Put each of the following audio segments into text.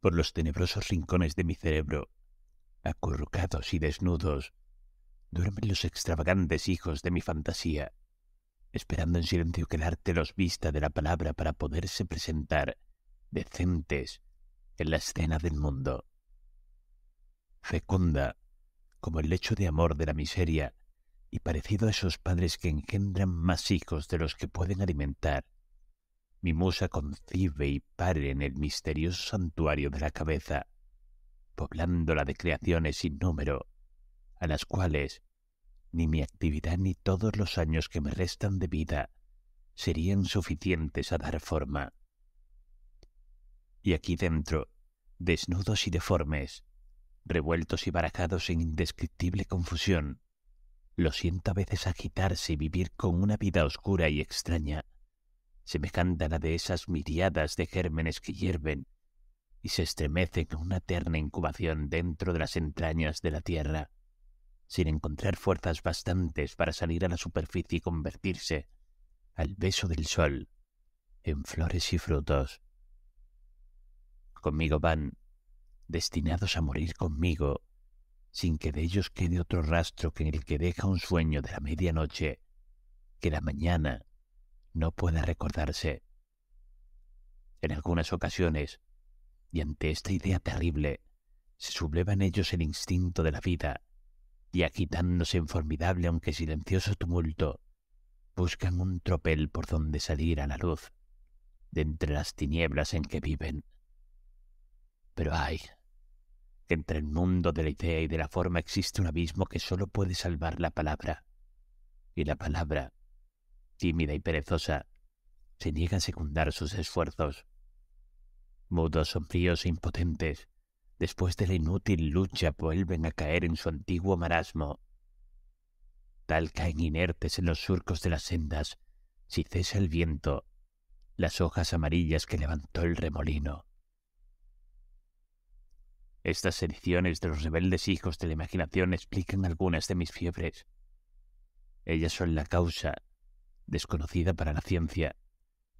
por los tenebrosos rincones de mi cerebro, acurrucados y desnudos, duermen los extravagantes hijos de mi fantasía, esperando en silencio que el arte los vista de la palabra para poderse presentar decentes en la escena del mundo. Fecunda, como el lecho de amor de la miseria, y parecido a esos padres que engendran más hijos de los que pueden alimentar, mi musa concibe y pare en el misterioso santuario de la cabeza, poblándola de creaciones sin número, a las cuales ni mi actividad ni todos los años que me restan de vida serían suficientes a dar forma. Y aquí dentro, desnudos y deformes, revueltos y barajados en indescriptible confusión, lo siento a veces agitarse y vivir con una vida oscura y extraña, semejante a la de esas miriadas de gérmenes que hierven y se estremecen en una eterna incubación dentro de las entrañas de la tierra, sin encontrar fuerzas bastantes para salir a la superficie y convertirse, al beso del sol, en flores y frutos. Conmigo van, destinados a morir conmigo, sin que de ellos quede otro rastro que en el que deja un sueño de la medianoche, que la mañana no puede recordarse. En algunas ocasiones, y ante esta idea terrible, se subleva en ellos el instinto de la vida, y agitándose en formidable aunque silencioso tumulto, buscan un tropel por donde salir a la luz, de entre las tinieblas en que viven. Pero ay, que entre el mundo de la idea y de la forma existe un abismo que sólo puede salvar la palabra, y la palabra tímida y perezosa, se niegan a secundar sus esfuerzos. Mudos, sombríos e impotentes, después de la inútil lucha vuelven a caer en su antiguo marasmo. Tal caen inertes en los surcos de las sendas, si cesa el viento, las hojas amarillas que levantó el remolino. Estas ediciones de los rebeldes hijos de la imaginación explican algunas de mis fiebres. Ellas son la causa desconocida para la ciencia,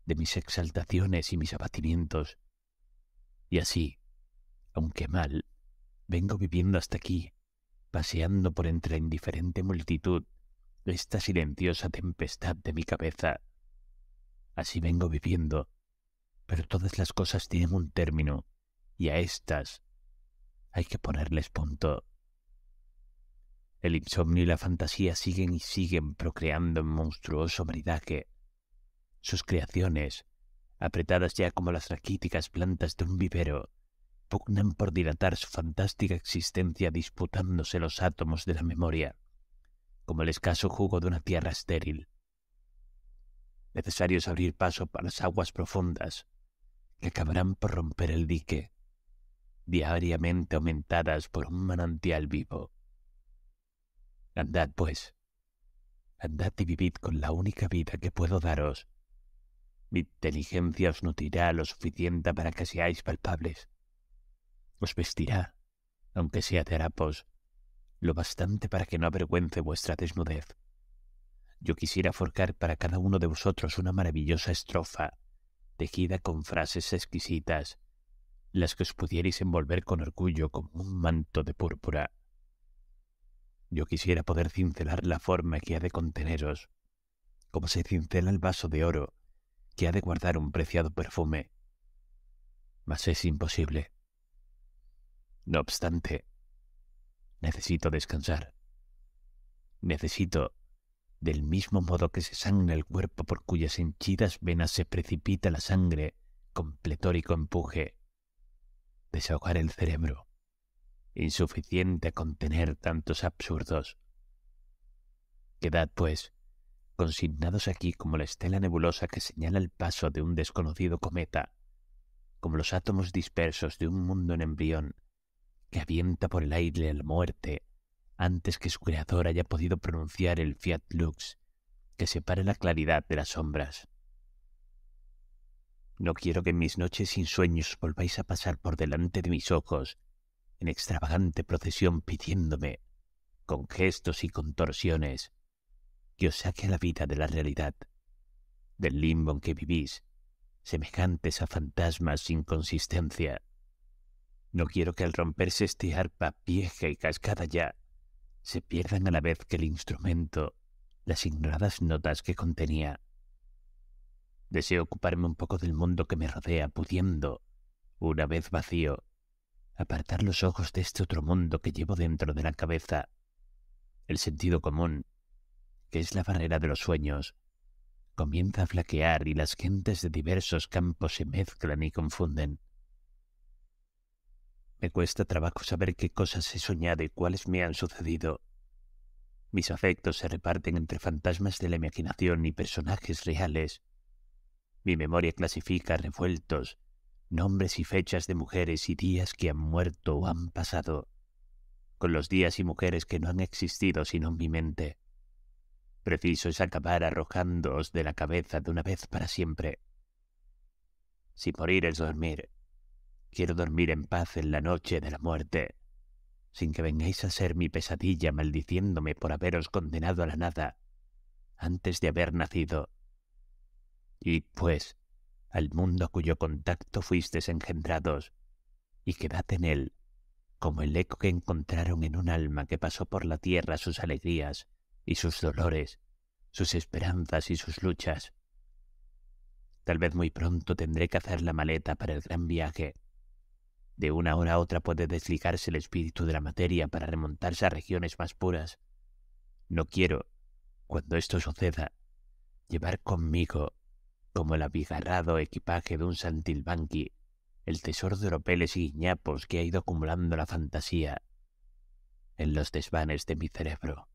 de mis exaltaciones y mis abatimientos. Y así, aunque mal, vengo viviendo hasta aquí, paseando por entre la indiferente multitud esta silenciosa tempestad de mi cabeza. Así vengo viviendo, pero todas las cosas tienen un término, y a estas hay que ponerles punto. El insomnio y la fantasía siguen y siguen procreando en monstruoso maridaje. Sus creaciones, apretadas ya como las raquíticas plantas de un vivero, pugnan por dilatar su fantástica existencia disputándose los átomos de la memoria, como el escaso jugo de una tierra estéril. Necesario abrir paso para las aguas profundas, que acabarán por romper el dique, diariamente aumentadas por un manantial vivo. Andad, pues. Andad y vivid con la única vida que puedo daros. Mi inteligencia os nutrirá lo suficiente para que seáis palpables. Os vestirá, aunque sea de harapos, lo bastante para que no avergüence vuestra desnudez. Yo quisiera forcar para cada uno de vosotros una maravillosa estrofa, tejida con frases exquisitas, las que os pudierais envolver con orgullo como un manto de púrpura. Yo quisiera poder cincelar la forma que ha de conteneros, como se cincela el vaso de oro que ha de guardar un preciado perfume. Mas es imposible. No obstante, necesito descansar. Necesito, del mismo modo que se sangra el cuerpo por cuyas henchidas venas se precipita la sangre con pletórico empuje, desahogar el cerebro insuficiente a contener tantos absurdos. Quedad, pues, consignados aquí como la estela nebulosa que señala el paso de un desconocido cometa, como los átomos dispersos de un mundo en embrión, que avienta por el aire la muerte antes que su creador haya podido pronunciar el fiat lux que separe la claridad de las sombras. No quiero que en mis noches sin sueños volváis a pasar por delante de mis ojos en extravagante procesión pidiéndome, con gestos y contorsiones, que os saque a la vida de la realidad, del limbo en que vivís, semejantes a fantasmas sin consistencia. No quiero que al romperse este arpa vieja y cascada ya, se pierdan a la vez que el instrumento las ignoradas notas que contenía. Deseo ocuparme un poco del mundo que me rodea, pudiendo, una vez vacío, apartar los ojos de este otro mundo que llevo dentro de la cabeza, el sentido común, que es la barrera de los sueños, comienza a flaquear y las gentes de diversos campos se mezclan y confunden. Me cuesta trabajo saber qué cosas he soñado y cuáles me han sucedido. Mis afectos se reparten entre fantasmas de la imaginación y personajes reales. Mi memoria clasifica revueltos, nombres y fechas de mujeres y días que han muerto o han pasado, con los días y mujeres que no han existido sino en mi mente. Preciso es acabar arrojándoos de la cabeza de una vez para siempre. Si morir es dormir, quiero dormir en paz en la noche de la muerte, sin que vengáis a ser mi pesadilla maldiciéndome por haberos condenado a la nada antes de haber nacido. Y pues, al mundo cuyo contacto fuiste engendrados, y quedad en él, como el eco que encontraron en un alma que pasó por la tierra sus alegrías y sus dolores, sus esperanzas y sus luchas. Tal vez muy pronto tendré que hacer la maleta para el gran viaje. De una hora a otra puede desligarse el espíritu de la materia para remontarse a regiones más puras. No quiero, cuando esto suceda, llevar conmigo como el abigarrado equipaje de un santilbanqui, el tesoro de oropeles y guiñapos que ha ido acumulando la fantasía en los desvanes de mi cerebro.